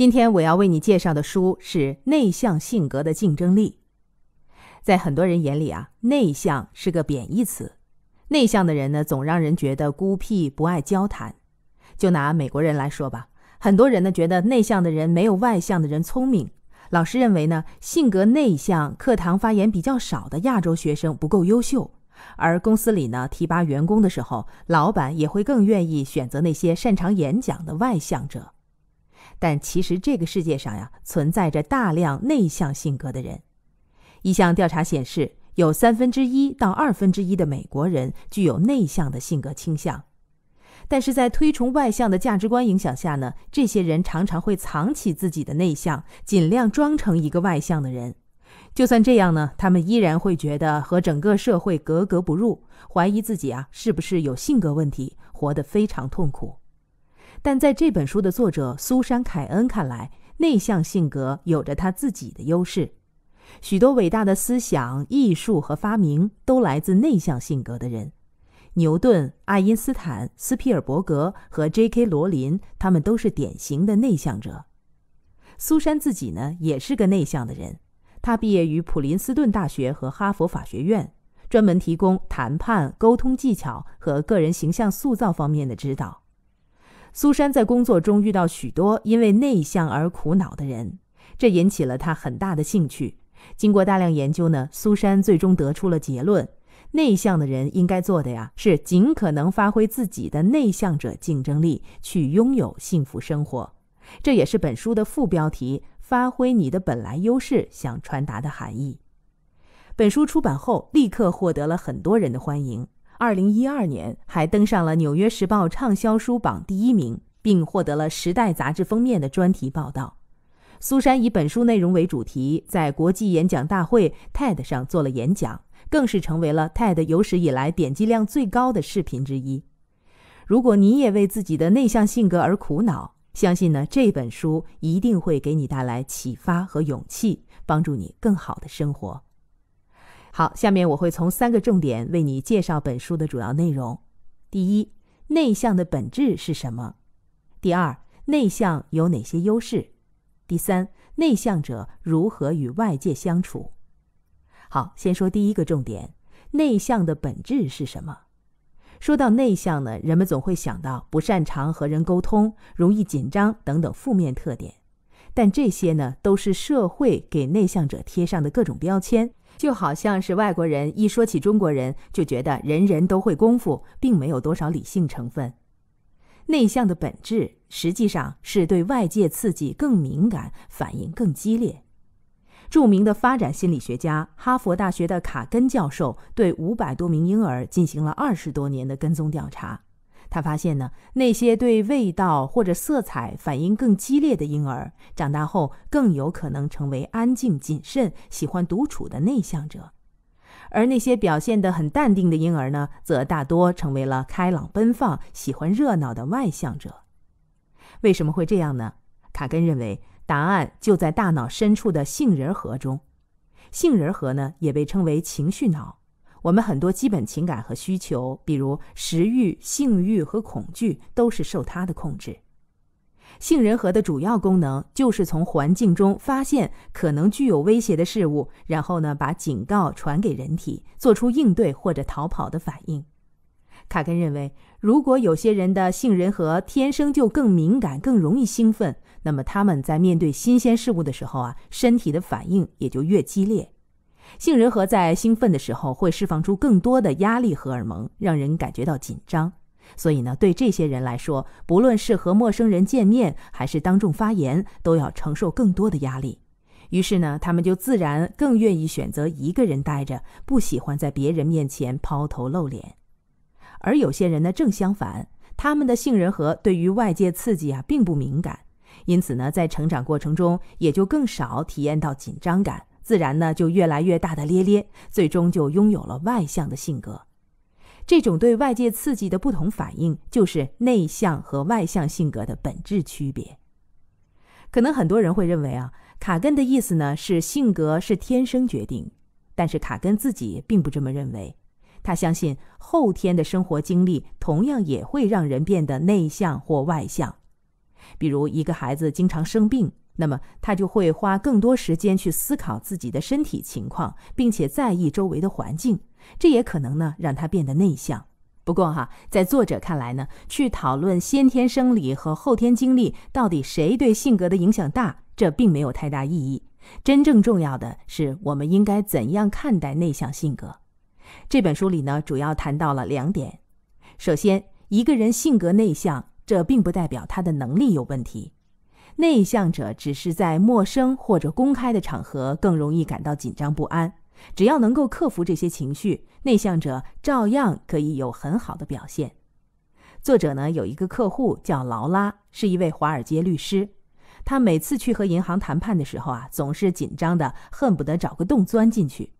今天我要为你介绍的书是《内向性格的竞争力》。在很多人眼里啊，内向是个贬义词。内向的人呢，总让人觉得孤僻、不爱交谈。就拿美国人来说吧，很多人呢觉得内向的人没有外向的人聪明。老师认为呢，性格内向、课堂发言比较少的亚洲学生不够优秀。而公司里呢，提拔员工的时候，老板也会更愿意选择那些擅长演讲的外向者。但其实这个世界上呀，存在着大量内向性格的人。一项调查显示，有三分之一到二分之一的美国人具有内向的性格倾向。但是在推崇外向的价值观影响下呢，这些人常常会藏起自己的内向，尽量装成一个外向的人。就算这样呢，他们依然会觉得和整个社会格格不入，怀疑自己啊是不是有性格问题，活得非常痛苦。但在这本书的作者苏珊·凯恩看来，内向性格有着他自己的优势。许多伟大的思想、艺术和发明都来自内向性格的人。牛顿、爱因斯坦、斯皮尔伯格和 J.K. 罗琳，他们都是典型的内向者。苏珊自己呢，也是个内向的人。她毕业于普林斯顿大学和哈佛法学院，专门提供谈判、沟通技巧和个人形象塑造方面的指导。苏珊在工作中遇到许多因为内向而苦恼的人，这引起了她很大的兴趣。经过大量研究呢，苏珊最终得出了结论：内向的人应该做的呀，是尽可能发挥自己的内向者竞争力，去拥有幸福生活。这也是本书的副标题“发挥你的本来优势”想传达的含义。本书出版后，立刻获得了很多人的欢迎。二零一二年，还登上了《纽约时报》畅销书榜第一名，并获得了《时代》杂志封面的专题报道。苏珊以本书内容为主题，在国际演讲大会 TED 上做了演讲，更是成为了 TED 有史以来点击量最高的视频之一。如果你也为自己的内向性格而苦恼，相信呢这本书一定会给你带来启发和勇气，帮助你更好的生活。好，下面我会从三个重点为你介绍本书的主要内容。第一，内向的本质是什么？第二，内向有哪些优势？第三，内向者如何与外界相处？好，先说第一个重点：内向的本质是什么？说到内向呢，人们总会想到不擅长和人沟通、容易紧张等等负面特点，但这些呢，都是社会给内向者贴上的各种标签。就好像是外国人一说起中国人，就觉得人人都会功夫，并没有多少理性成分。内向的本质实际上是对外界刺激更敏感，反应更激烈。著名的发展心理学家、哈佛大学的卡根教授对五百多名婴儿进行了二十多年的跟踪调查。他发现呢，那些对味道或者色彩反应更激烈的婴儿，长大后更有可能成为安静、谨慎、喜欢独处的内向者；而那些表现得很淡定的婴儿呢，则大多成为了开朗、奔放、喜欢热闹的外向者。为什么会这样呢？卡根认为，答案就在大脑深处的杏仁核中。杏仁核呢，也被称为情绪脑。我们很多基本情感和需求，比如食欲、性欲和恐惧，都是受它的控制。杏仁核的主要功能就是从环境中发现可能具有威胁的事物，然后呢把警告传给人体，做出应对或者逃跑的反应。卡根认为，如果有些人的杏仁核天生就更敏感、更容易兴奋，那么他们在面对新鲜事物的时候啊，身体的反应也就越激烈。杏仁核在兴奋的时候会释放出更多的压力荷尔蒙，让人感觉到紧张。所以呢，对这些人来说，不论是和陌生人见面，还是当众发言，都要承受更多的压力。于是呢，他们就自然更愿意选择一个人待着，不喜欢在别人面前抛头露脸。而有些人呢，正相反，他们的杏仁核对于外界刺激啊并不敏感，因此呢，在成长过程中也就更少体验到紧张感。自然呢，就越来越大大咧咧，最终就拥有了外向的性格。这种对外界刺激的不同反应，就是内向和外向性格的本质区别。可能很多人会认为啊，卡根的意思呢是性格是天生决定，但是卡根自己并不这么认为，他相信后天的生活经历同样也会让人变得内向或外向。比如一个孩子经常生病。那么他就会花更多时间去思考自己的身体情况，并且在意周围的环境，这也可能呢让他变得内向。不过哈，在作者看来呢，去讨论先天生理和后天经历到底谁对性格的影响大，这并没有太大意义。真正重要的是，我们应该怎样看待内向性格？这本书里呢，主要谈到了两点。首先，一个人性格内向，这并不代表他的能力有问题。内向者只是在陌生或者公开的场合更容易感到紧张不安。只要能够克服这些情绪，内向者照样可以有很好的表现。作者呢有一个客户叫劳拉，是一位华尔街律师。他每次去和银行谈判的时候啊，总是紧张的恨不得找个洞钻进去。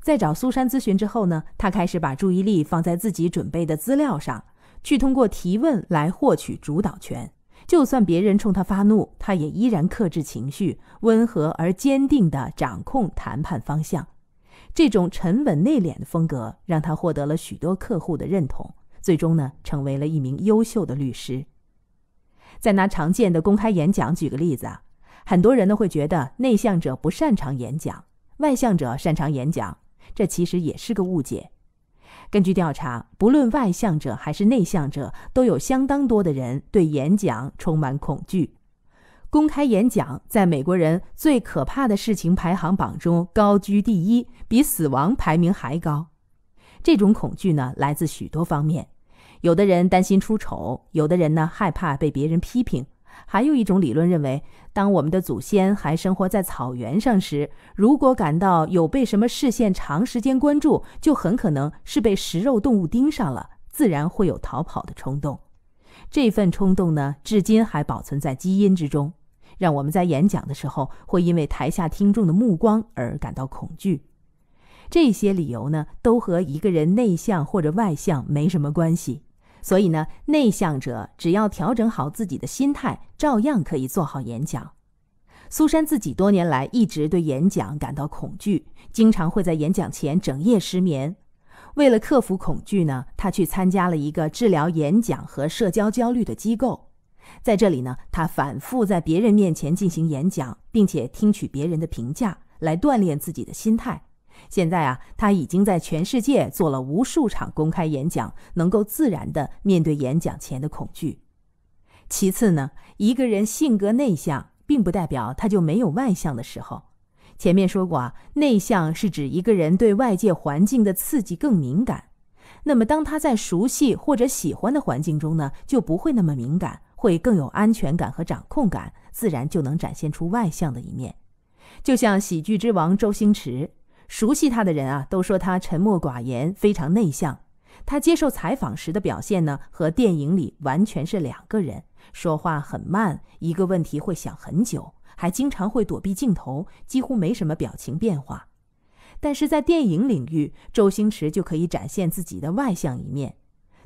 在找苏珊咨询之后呢，他开始把注意力放在自己准备的资料上，去通过提问来获取主导权。就算别人冲他发怒，他也依然克制情绪，温和而坚定地掌控谈判方向。这种沉稳内敛的风格让他获得了许多客户的认同，最终呢，成为了一名优秀的律师。再拿常见的公开演讲举个例子啊，很多人呢会觉得内向者不擅长演讲，外向者擅长演讲，这其实也是个误解。根据调查，不论外向者还是内向者，都有相当多的人对演讲充满恐惧。公开演讲在美国人最可怕的事情排行榜中高居第一，比死亡排名还高。这种恐惧呢，来自许多方面，有的人担心出丑，有的人呢害怕被别人批评。还有一种理论认为，当我们的祖先还生活在草原上时，如果感到有被什么视线长时间关注，就很可能是被食肉动物盯上了，自然会有逃跑的冲动。这份冲动呢，至今还保存在基因之中，让我们在演讲的时候会因为台下听众的目光而感到恐惧。这些理由呢，都和一个人内向或者外向没什么关系。所以呢，内向者只要调整好自己的心态，照样可以做好演讲。苏珊自己多年来一直对演讲感到恐惧，经常会在演讲前整夜失眠。为了克服恐惧呢，她去参加了一个治疗演讲和社交焦虑的机构，在这里呢，她反复在别人面前进行演讲，并且听取别人的评价，来锻炼自己的心态。现在啊，他已经在全世界做了无数场公开演讲，能够自然地面对演讲前的恐惧。其次呢，一个人性格内向，并不代表他就没有外向的时候。前面说过啊，内向是指一个人对外界环境的刺激更敏感。那么当他在熟悉或者喜欢的环境中呢，就不会那么敏感，会更有安全感和掌控感，自然就能展现出外向的一面。就像喜剧之王周星驰。熟悉他的人啊，都说他沉默寡言，非常内向。他接受采访时的表现呢，和电影里完全是两个人。说话很慢，一个问题会想很久，还经常会躲避镜头，几乎没什么表情变化。但是在电影领域，周星驰就可以展现自己的外向一面。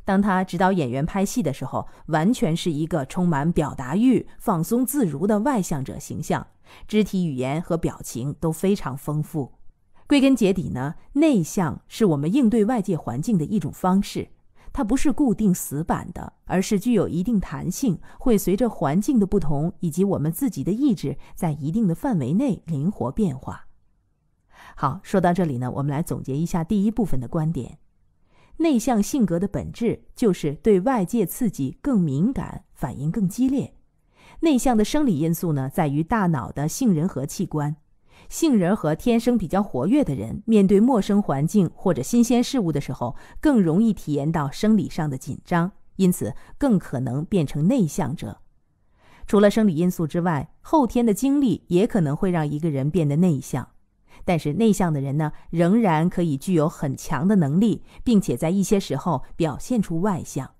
当他指导演员拍戏的时候，完全是一个充满表达欲、放松自如的外向者形象，肢体语言和表情都非常丰富。归根结底呢，内向是我们应对外界环境的一种方式，它不是固定死板的，而是具有一定弹性，会随着环境的不同以及我们自己的意志，在一定的范围内灵活变化。好，说到这里呢，我们来总结一下第一部分的观点：内向性格的本质就是对外界刺激更敏感，反应更激烈。内向的生理因素呢，在于大脑的杏仁核器官。杏仁核天生比较活跃的人，面对陌生环境或者新鲜事物的时候，更容易体验到生理上的紧张，因此更可能变成内向者。除了生理因素之外，后天的经历也可能会让一个人变得内向。但是内向的人呢，仍然可以具有很强的能力，并且在一些时候表现出外向。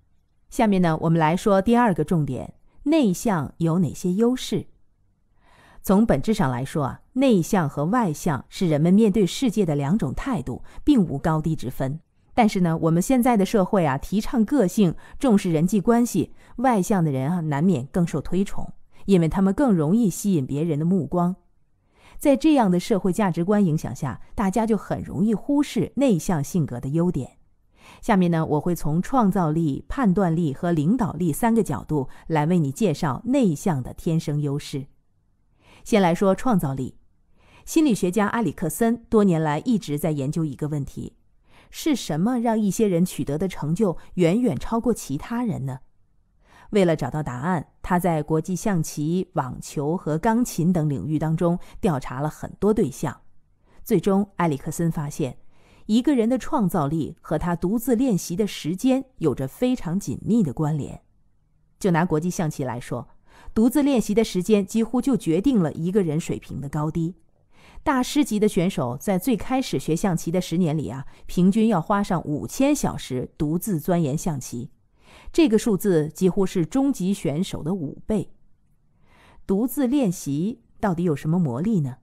下面呢，我们来说第二个重点：内向有哪些优势？从本质上来说啊，内向和外向是人们面对世界的两种态度，并无高低之分。但是呢，我们现在的社会啊，提倡个性，重视人际关系，外向的人啊，难免更受推崇，因为他们更容易吸引别人的目光。在这样的社会价值观影响下，大家就很容易忽视内向性格的优点。下面呢，我会从创造力、判断力和领导力三个角度来为你介绍内向的天生优势。先来说创造力。心理学家埃里克森多年来一直在研究一个问题：是什么让一些人取得的成就远远超过其他人呢？为了找到答案，他在国际象棋、网球和钢琴等领域当中调查了很多对象。最终，埃里克森发现，一个人的创造力和他独自练习的时间有着非常紧密的关联。就拿国际象棋来说。独自练习的时间几乎就决定了一个人水平的高低。大师级的选手在最开始学象棋的十年里啊，平均要花上五千小时独自钻研象棋，这个数字几乎是中级选手的五倍。独自练习到底有什么魔力呢？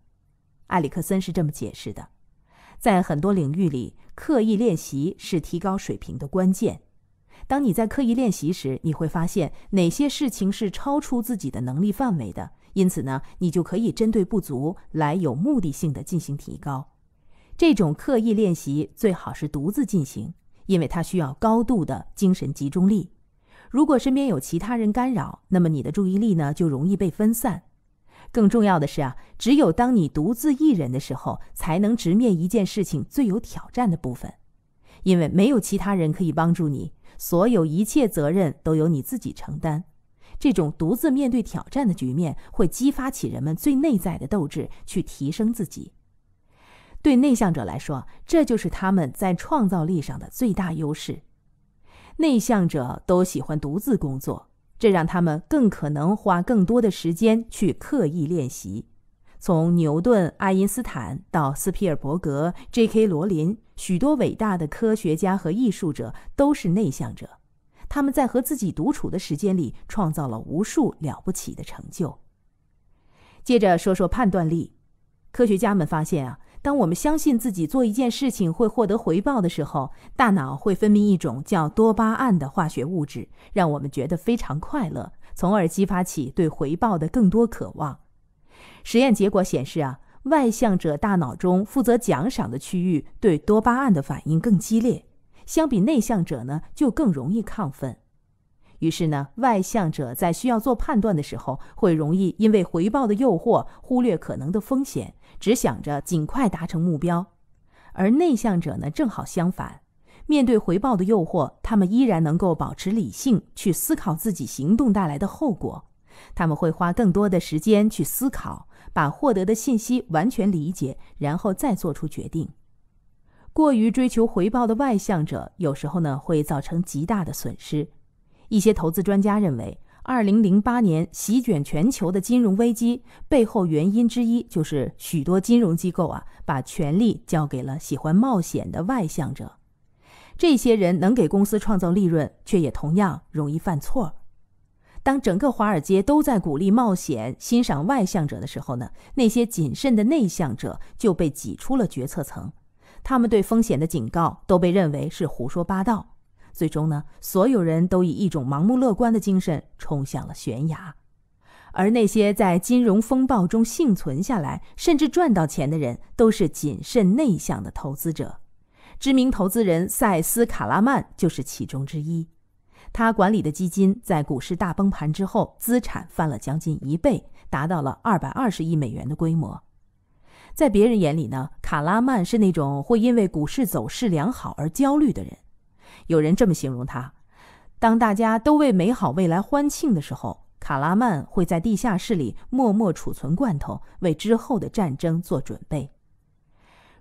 埃里克森是这么解释的：在很多领域里，刻意练习是提高水平的关键。当你在刻意练习时，你会发现哪些事情是超出自己的能力范围的。因此呢，你就可以针对不足来有目的性的进行提高。这种刻意练习最好是独自进行，因为它需要高度的精神集中力。如果身边有其他人干扰，那么你的注意力呢就容易被分散。更重要的是啊，只有当你独自一人的时候，才能直面一件事情最有挑战的部分。因为没有其他人可以帮助你，所有一切责任都由你自己承担。这种独自面对挑战的局面，会激发起人们最内在的斗志，去提升自己。对内向者来说，这就是他们在创造力上的最大优势。内向者都喜欢独自工作，这让他们更可能花更多的时间去刻意练习。从牛顿、爱因斯坦到斯皮尔伯格、J.K. 罗琳，许多伟大的科学家和艺术者都是内向者。他们在和自己独处的时间里，创造了无数了不起的成就。接着说说判断力。科学家们发现啊，当我们相信自己做一件事情会获得回报的时候，大脑会分泌一种叫多巴胺的化学物质，让我们觉得非常快乐，从而激发起对回报的更多渴望。实验结果显示啊，外向者大脑中负责奖赏的区域对多巴胺的反应更激烈，相比内向者呢，就更容易亢奋。于是呢，外向者在需要做判断的时候，会容易因为回报的诱惑忽略可能的风险，只想着尽快达成目标；而内向者呢，正好相反，面对回报的诱惑，他们依然能够保持理性，去思考自己行动带来的后果。他们会花更多的时间去思考，把获得的信息完全理解，然后再做出决定。过于追求回报的外向者，有时候呢会造成极大的损失。一些投资专家认为，二零零八年席卷全球的金融危机背后原因之一，就是许多金融机构啊把权力交给了喜欢冒险的外向者。这些人能给公司创造利润，却也同样容易犯错。当整个华尔街都在鼓励冒险、欣赏外向者的时候呢，那些谨慎的内向者就被挤出了决策层，他们对风险的警告都被认为是胡说八道。最终呢，所有人都以一种盲目乐观的精神冲向了悬崖，而那些在金融风暴中幸存下来，甚至赚到钱的人，都是谨慎内向的投资者。知名投资人塞斯·卡拉曼就是其中之一。他管理的基金在股市大崩盘之后，资产翻了将近一倍，达到了二百二十亿美元的规模。在别人眼里呢，卡拉曼是那种会因为股市走势良好而焦虑的人。有人这么形容他：当大家都为美好未来欢庆的时候，卡拉曼会在地下室里默默储存罐头，为之后的战争做准备。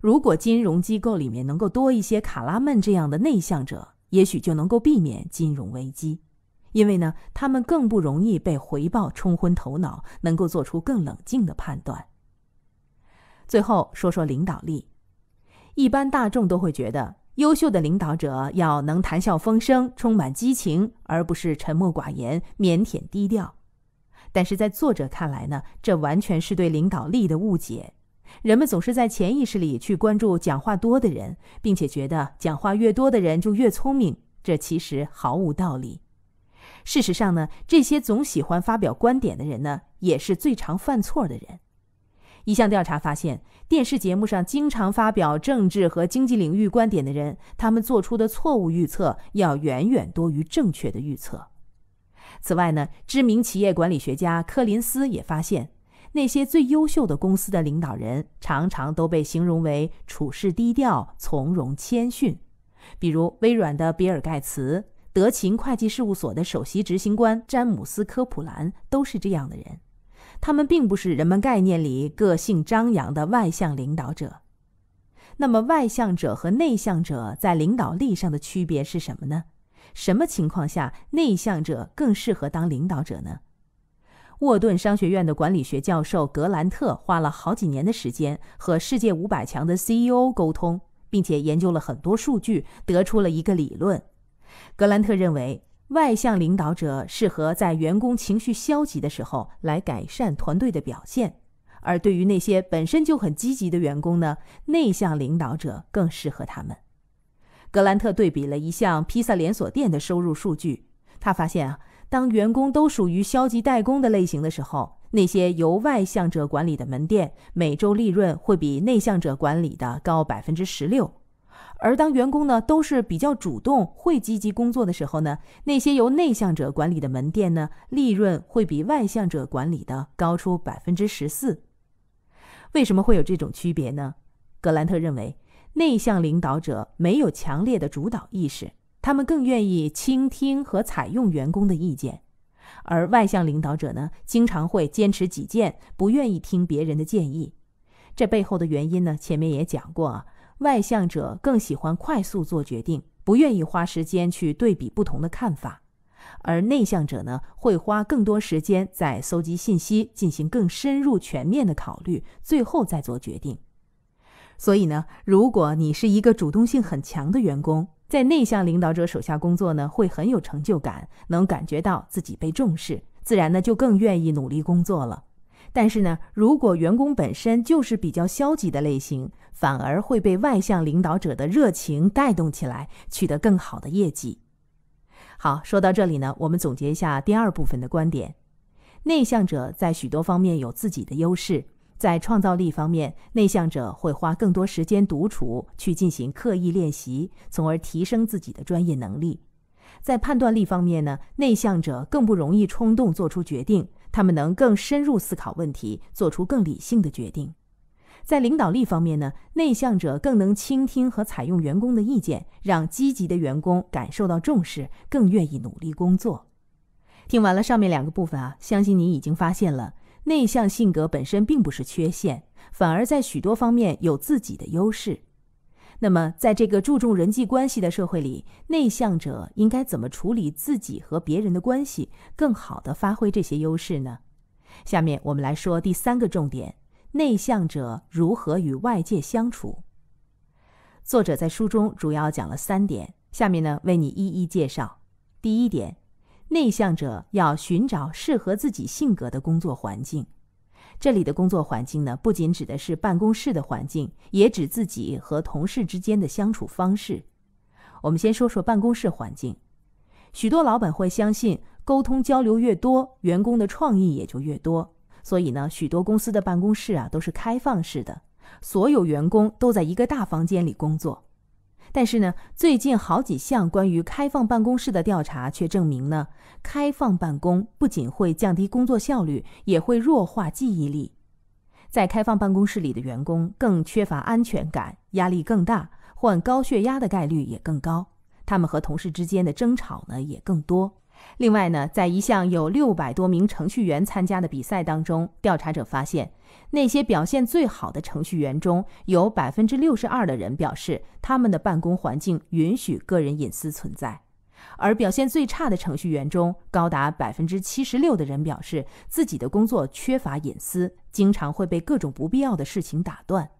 如果金融机构里面能够多一些卡拉曼这样的内向者，也许就能够避免金融危机，因为呢，他们更不容易被回报冲昏头脑，能够做出更冷静的判断。最后说说领导力，一般大众都会觉得优秀的领导者要能谈笑风生，充满激情，而不是沉默寡言、腼腆低调。但是在作者看来呢，这完全是对领导力的误解。人们总是在潜意识里去关注讲话多的人，并且觉得讲话越多的人就越聪明，这其实毫无道理。事实上呢，这些总喜欢发表观点的人呢，也是最常犯错的人。一项调查发现，电视节目上经常发表政治和经济领域观点的人，他们做出的错误预测要远远多于正确的预测。此外呢，知名企业管理学家柯林斯也发现。那些最优秀的公司的领导人，常常都被形容为处事低调、从容谦逊。比如微软的比尔·盖茨、德勤会计事务所的首席执行官詹姆斯·科普兰都是这样的人。他们并不是人们概念里个性张扬的外向领导者。那么，外向者和内向者在领导力上的区别是什么呢？什么情况下内向者更适合当领导者呢？沃顿商学院的管理学教授格兰特花了好几年的时间和世界五百强的 CEO 沟通，并且研究了很多数据，得出了一个理论。格兰特认为，外向领导者适合在员工情绪消极的时候来改善团队的表现，而对于那些本身就很积极的员工呢，内向领导者更适合他们。格兰特对比了一项披萨连锁店的收入数据，他发现啊。当员工都属于消极怠工的类型的时候，那些由外向者管理的门店每周利润会比内向者管理的高百分之十六；而当员工呢都是比较主动、会积极工作的时候呢，那些由内向者管理的门店呢，利润会比外向者管理的高出百分之十四。为什么会有这种区别呢？格兰特认为，内向领导者没有强烈的主导意识。他们更愿意倾听和采用员工的意见，而外向领导者呢，经常会坚持己见，不愿意听别人的建议。这背后的原因呢，前面也讲过，啊，外向者更喜欢快速做决定，不愿意花时间去对比不同的看法；而内向者呢，会花更多时间在搜集信息，进行更深入全面的考虑，最后再做决定。所以呢，如果你是一个主动性很强的员工，在内向领导者手下工作呢，会很有成就感，能感觉到自己被重视，自然呢就更愿意努力工作了。但是呢，如果员工本身就是比较消极的类型，反而会被外向领导者的热情带动起来，取得更好的业绩。好，说到这里呢，我们总结一下第二部分的观点：内向者在许多方面有自己的优势。在创造力方面，内向者会花更多时间独处，去进行刻意练习，从而提升自己的专业能力。在判断力方面呢，内向者更不容易冲动做出决定，他们能更深入思考问题，做出更理性的决定。在领导力方面呢，内向者更能倾听和采用员工的意见，让积极的员工感受到重视，更愿意努力工作。听完了上面两个部分啊，相信你已经发现了。内向性格本身并不是缺陷，反而在许多方面有自己的优势。那么，在这个注重人际关系的社会里，内向者应该怎么处理自己和别人的关系，更好地发挥这些优势呢？下面我们来说第三个重点：内向者如何与外界相处。作者在书中主要讲了三点，下面呢为你一一介绍。第一点。内向者要寻找适合自己性格的工作环境。这里的工作环境呢，不仅指的是办公室的环境，也指自己和同事之间的相处方式。我们先说说办公室环境。许多老板会相信，沟通交流越多，员工的创意也就越多。所以呢，许多公司的办公室啊都是开放式的，所有员工都在一个大房间里工作。但是呢，最近好几项关于开放办公室的调查却证明呢，开放办公不仅会降低工作效率，也会弱化记忆力。在开放办公室里的员工更缺乏安全感，压力更大，患高血压的概率也更高。他们和同事之间的争吵呢也更多。另外呢，在一项有六百多名程序员参加的比赛当中，调查者发现，那些表现最好的程序员中有百分之六十二的人表示，他们的办公环境允许个人隐私存在；而表现最差的程序员中，高达百分之七十六的人表示，自己的工作缺乏隐私，经常会被各种不必要的事情打断。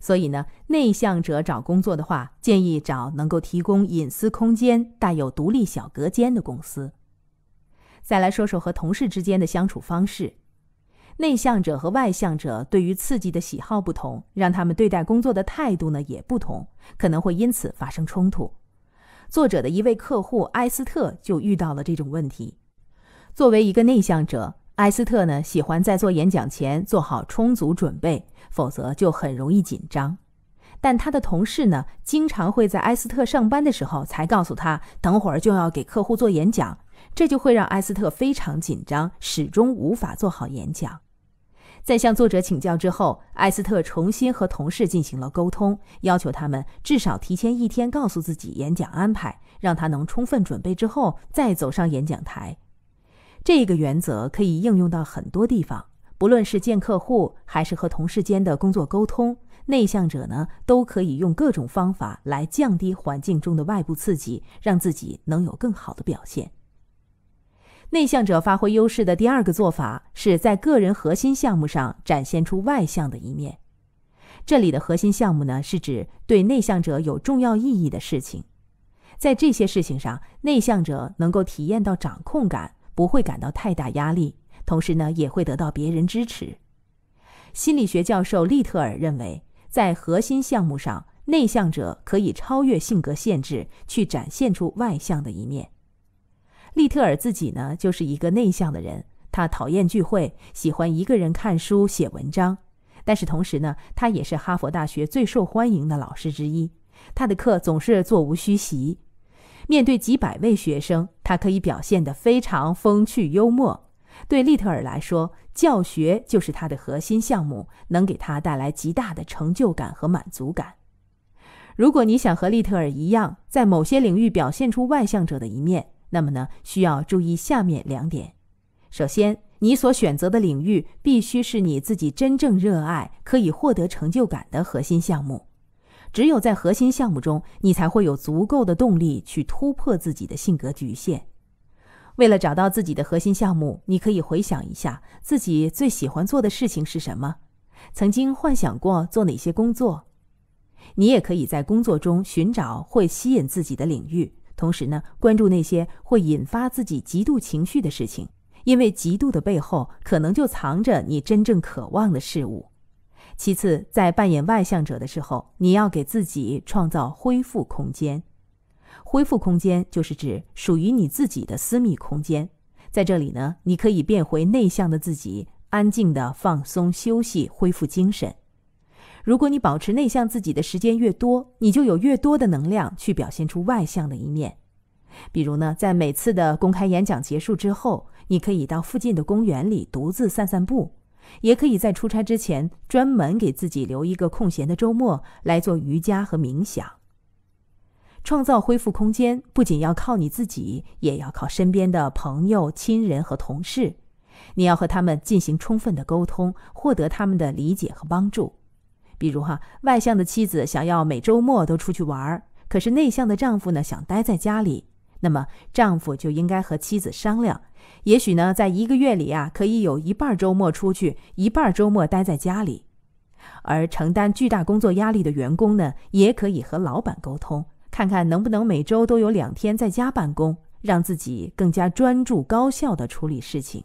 所以呢，内向者找工作的话，建议找能够提供隐私空间、带有独立小隔间的公司。再来说说和同事之间的相处方式，内向者和外向者对于刺激的喜好不同，让他们对待工作的态度呢也不同，可能会因此发生冲突。作者的一位客户埃斯特就遇到了这种问题。作为一个内向者。埃斯特呢，喜欢在做演讲前做好充足准备，否则就很容易紧张。但他的同事呢，经常会在埃斯特上班的时候才告诉他，等会儿就要给客户做演讲，这就会让埃斯特非常紧张，始终无法做好演讲。在向作者请教之后，埃斯特重新和同事进行了沟通，要求他们至少提前一天告诉自己演讲安排，让他能充分准备之后再走上演讲台。这个原则可以应用到很多地方，不论是见客户还是和同事间的工作沟通，内向者呢都可以用各种方法来降低环境中的外部刺激，让自己能有更好的表现。内向者发挥优势的第二个做法是在个人核心项目上展现出外向的一面。这里的核心项目呢是指对内向者有重要意义的事情，在这些事情上，内向者能够体验到掌控感。不会感到太大压力，同时呢，也会得到别人支持。心理学教授利特尔认为，在核心项目上，内向者可以超越性格限制，去展现出外向的一面。利特尔自己呢，就是一个内向的人，他讨厌聚会，喜欢一个人看书写文章。但是同时呢，他也是哈佛大学最受欢迎的老师之一，他的课总是座无虚席。面对几百位学生，他可以表现得非常风趣幽默。对利特尔来说，教学就是他的核心项目，能给他带来极大的成就感和满足感。如果你想和利特尔一样，在某些领域表现出外向者的一面，那么呢，需要注意下面两点：首先，你所选择的领域必须是你自己真正热爱、可以获得成就感的核心项目。只有在核心项目中，你才会有足够的动力去突破自己的性格局限。为了找到自己的核心项目，你可以回想一下自己最喜欢做的事情是什么，曾经幻想过做哪些工作。你也可以在工作中寻找会吸引自己的领域，同时呢，关注那些会引发自己极度情绪的事情，因为极度的背后可能就藏着你真正渴望的事物。其次，在扮演外向者的时候，你要给自己创造恢复空间。恢复空间就是指属于你自己的私密空间，在这里呢，你可以变回内向的自己，安静的放松休息，恢复精神。如果你保持内向自己的时间越多，你就有越多的能量去表现出外向的一面。比如呢，在每次的公开演讲结束之后，你可以到附近的公园里独自散散步。也可以在出差之前专门给自己留一个空闲的周末来做瑜伽和冥想，创造恢复空间，不仅要靠你自己，也要靠身边的朋友、亲人和同事。你要和他们进行充分的沟通，获得他们的理解和帮助。比如哈，外向的妻子想要每周末都出去玩，可是内向的丈夫呢想待在家里，那么丈夫就应该和妻子商量。也许呢，在一个月里啊，可以有一半周末出去，一半周末待在家里。而承担巨大工作压力的员工呢，也可以和老板沟通，看看能不能每周都有两天在家办公，让自己更加专注高效地处理事情。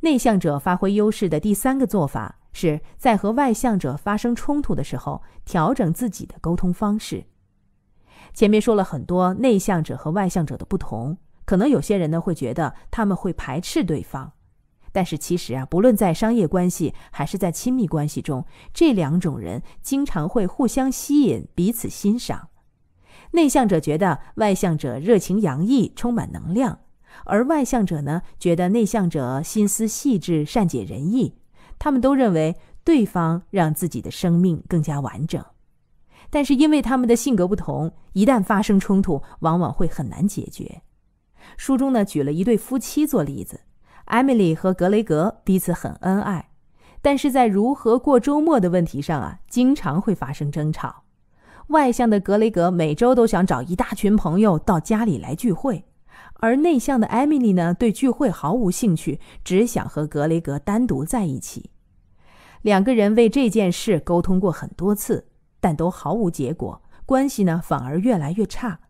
内向者发挥优势的第三个做法，是在和外向者发生冲突的时候，调整自己的沟通方式。前面说了很多内向者和外向者的不同。可能有些人呢会觉得他们会排斥对方，但是其实啊，不论在商业关系还是在亲密关系中，这两种人经常会互相吸引，彼此欣赏。内向者觉得外向者热情洋溢，充满能量；而外向者呢，觉得内向者心思细致，善解人意。他们都认为对方让自己的生命更加完整，但是因为他们的性格不同，一旦发生冲突，往往会很难解决。书中呢举了一对夫妻做例子艾米丽和格雷格彼此很恩爱，但是在如何过周末的问题上啊，经常会发生争吵。外向的格雷格每周都想找一大群朋友到家里来聚会，而内向的艾米丽呢，对聚会毫无兴趣，只想和格雷格单独在一起。两个人为这件事沟通过很多次，但都毫无结果，关系呢反而越来越差。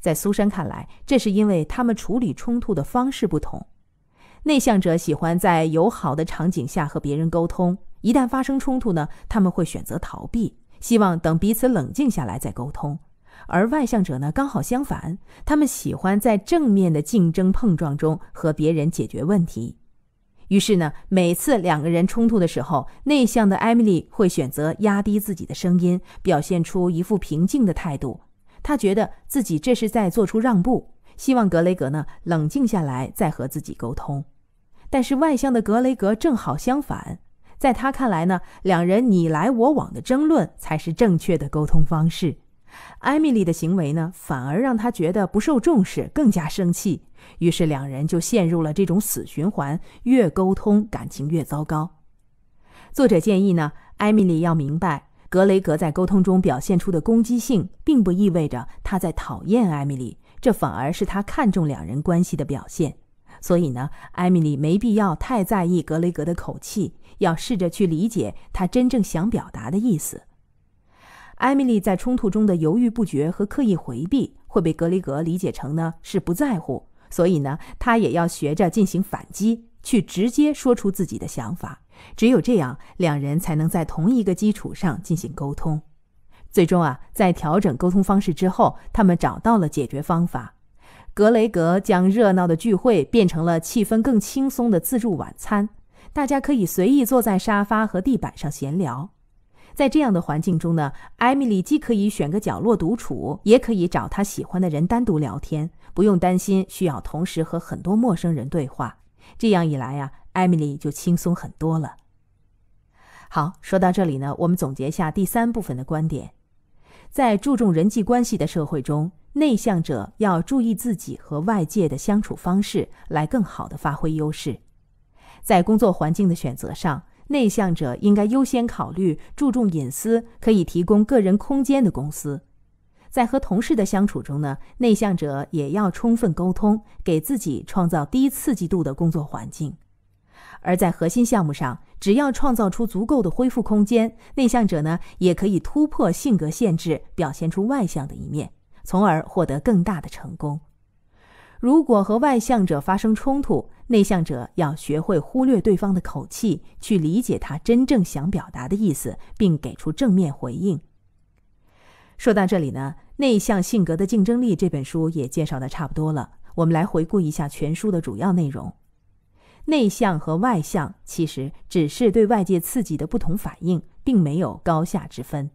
在苏珊看来，这是因为他们处理冲突的方式不同。内向者喜欢在友好的场景下和别人沟通，一旦发生冲突呢，他们会选择逃避，希望等彼此冷静下来再沟通。而外向者呢，刚好相反，他们喜欢在正面的竞争碰撞中和别人解决问题。于是呢，每次两个人冲突的时候，内向的艾米丽会选择压低自己的声音，表现出一副平静的态度。他觉得自己这是在做出让步，希望格雷格呢冷静下来再和自己沟通。但是外向的格雷格正好相反，在他看来呢，两人你来我往的争论才是正确的沟通方式。艾米丽的行为呢，反而让他觉得不受重视，更加生气。于是两人就陷入了这种死循环，越沟通感情越糟糕。作者建议呢，艾米丽要明白。格雷格在沟通中表现出的攻击性，并不意味着他在讨厌艾米丽，这反而是他看重两人关系的表现。所以呢，艾米丽没必要太在意格雷格的口气，要试着去理解他真正想表达的意思。艾米丽在冲突中的犹豫不决和刻意回避，会被格雷格理解成呢是不在乎，所以呢，他也要学着进行反击。去直接说出自己的想法，只有这样，两人才能在同一个基础上进行沟通。最终啊，在调整沟通方式之后，他们找到了解决方法。格雷格将热闹的聚会变成了气氛更轻松的自助晚餐，大家可以随意坐在沙发和地板上闲聊。在这样的环境中呢，艾米丽既可以选个角落独处，也可以找她喜欢的人单独聊天，不用担心需要同时和很多陌生人对话。这样一来呀，艾米丽就轻松很多了。好，说到这里呢，我们总结一下第三部分的观点：在注重人际关系的社会中，内向者要注意自己和外界的相处方式，来更好的发挥优势；在工作环境的选择上，内向者应该优先考虑注重隐私、可以提供个人空间的公司。在和同事的相处中呢，内向者也要充分沟通，给自己创造低刺激度的工作环境。而在核心项目上，只要创造出足够的恢复空间，内向者呢也可以突破性格限制，表现出外向的一面，从而获得更大的成功。如果和外向者发生冲突，内向者要学会忽略对方的口气，去理解他真正想表达的意思，并给出正面回应。说到这里呢，《内向性格的竞争力》这本书也介绍的差不多了。我们来回顾一下全书的主要内容：内向和外向其实只是对外界刺激的不同反应，并没有高下之分。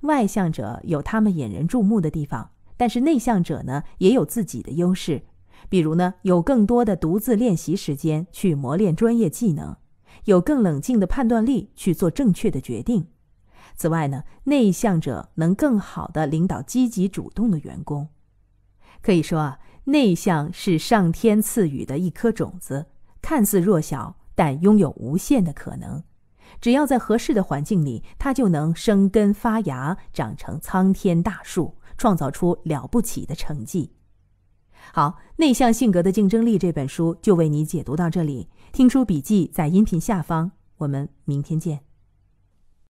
外向者有他们引人注目的地方，但是内向者呢也有自己的优势，比如呢有更多的独自练习时间去磨练专业技能，有更冷静的判断力去做正确的决定。此外呢，内向者能更好的领导积极主动的员工。可以说啊，内向是上天赐予的一颗种子，看似弱小，但拥有无限的可能。只要在合适的环境里，它就能生根发芽，长成苍天大树，创造出了不起的成绩。好，内向性格的竞争力这本书就为你解读到这里。听书笔记在音频下方，我们明天见。